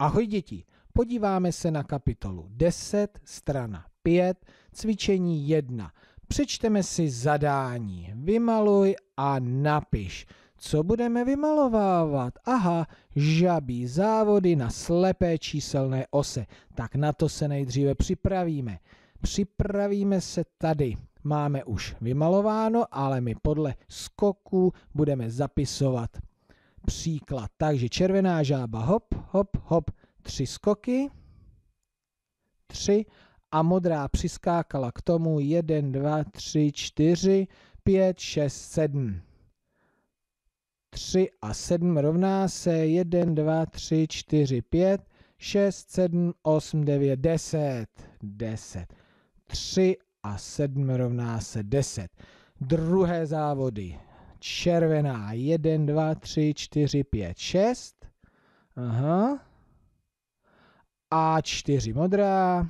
Ahoj děti, podíváme se na kapitolu 10, strana 5, cvičení 1. Přečteme si zadání, vymaluj a napiš. Co budeme vymalovávat? Aha, žabí závody na slepé číselné ose. Tak na to se nejdříve připravíme. Připravíme se tady. Máme už vymalováno, ale my podle skoků budeme zapisovat příklad. Takže červená žába hop, hop, hop, tři skoky, tři a modrá přiskákala k tomu jeden dva tři čtyři pět šest sedm 3 a 7 rovná se 1, 2, 3, 4, 5, 6, 7, 8, 9, 10. 10. 3 a 7 rovná se 10. Druhé závody červená. 1, 2, 3, 4, 5, 6. Aha. A 4 modrá.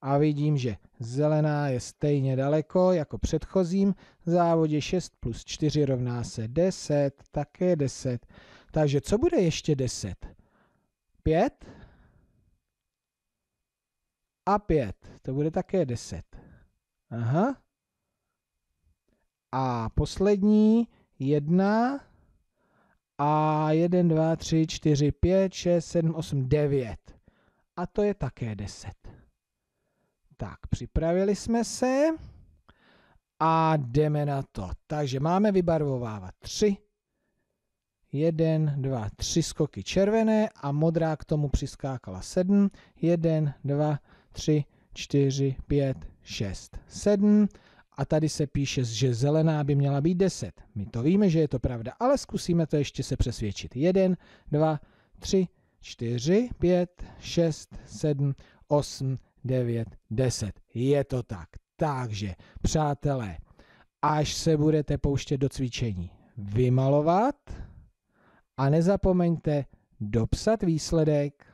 A vidím, že zelená je stejně daleko jako předchozím V závodě. 6 plus 4 rovná se 10, také 10. Takže co bude ještě 10? 5 a 5, to bude také 10. Aha a poslední jedna a jeden dva tři čtyři pět šest sedm osm devět A to je také deset. Tak, připravili jsme se a jdeme na to. Takže máme vybarvovávat tři jeden dva tři skoky červené a modrá k tomu přiskákala sedm jeden dva tři čtyři pět šest sedm a tady se píše, že zelená by měla být 10. My to víme, že je to pravda, ale zkusíme to ještě se přesvědčit. 1, 2, 3, 4, 5, 6, 7, 8, 9, 10. Je to tak. Takže, přátelé, až se budete pouštět do cvičení, vymalovat a nezapomeňte dopsat výsledek.